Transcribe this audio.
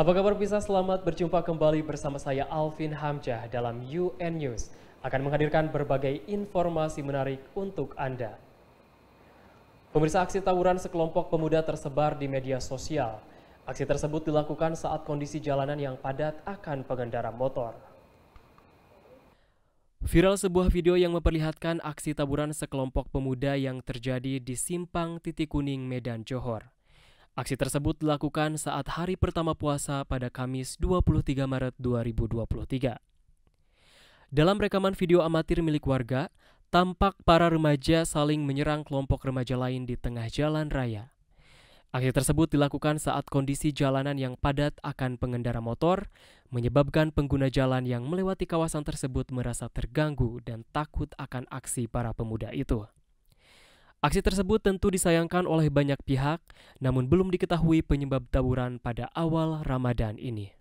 Apa kabar bisa Selamat berjumpa kembali bersama saya Alvin Hamjah dalam UN News. Akan menghadirkan berbagai informasi menarik untuk Anda. Pemirsa aksi tawuran sekelompok pemuda tersebar di media sosial. Aksi tersebut dilakukan saat kondisi jalanan yang padat akan pengendara motor. Viral sebuah video yang memperlihatkan aksi taburan sekelompok pemuda yang terjadi di Simpang Titik Kuning, Medan, Johor. Aksi tersebut dilakukan saat hari pertama puasa pada Kamis 23 Maret 2023. Dalam rekaman video amatir milik warga, tampak para remaja saling menyerang kelompok remaja lain di tengah jalan raya. Aksi tersebut dilakukan saat kondisi jalanan yang padat akan pengendara motor, menyebabkan pengguna jalan yang melewati kawasan tersebut merasa terganggu dan takut akan aksi para pemuda itu. Aksi tersebut tentu disayangkan oleh banyak pihak, namun belum diketahui penyebab taburan pada awal Ramadan ini.